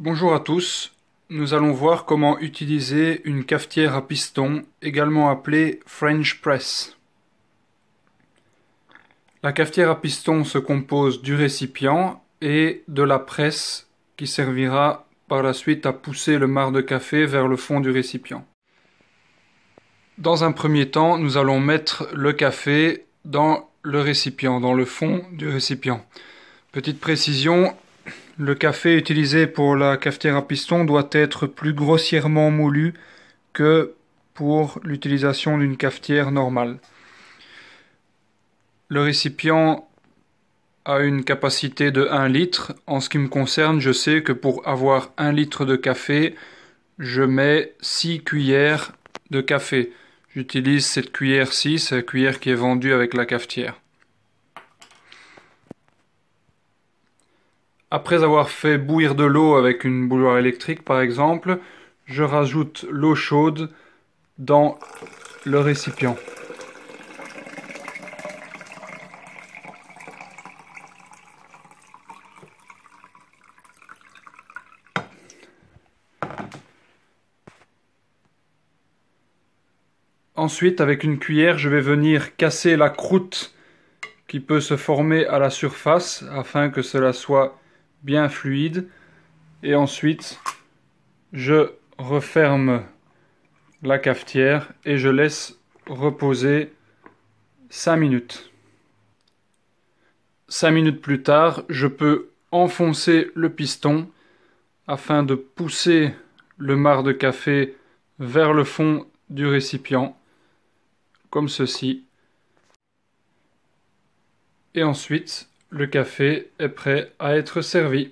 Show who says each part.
Speaker 1: Bonjour à tous, nous allons voir comment utiliser une cafetière à piston, également appelée French Press. La cafetière à piston se compose du récipient et de la presse qui servira par la suite à pousser le marc de café vers le fond du récipient. Dans un premier temps, nous allons mettre le café dans le récipient, dans le fond du récipient. Petite précision, le café utilisé pour la cafetière à piston doit être plus grossièrement moulu que pour l'utilisation d'une cafetière normale. Le récipient a une capacité de 1 litre. En ce qui me concerne, je sais que pour avoir 1 litre de café, je mets 6 cuillères de café. J'utilise cette cuillère-ci, c'est la cuillère qui est vendue avec la cafetière. Après avoir fait bouillir de l'eau avec une bouilloire électrique par exemple, je rajoute l'eau chaude dans le récipient. Ensuite, avec une cuillère, je vais venir casser la croûte qui peut se former à la surface afin que cela soit bien fluide. Et ensuite, je referme la cafetière et je laisse reposer 5 minutes. 5 minutes plus tard, je peux enfoncer le piston afin de pousser le marc de café vers le fond du récipient, comme ceci. Et ensuite, le café est prêt à être servi.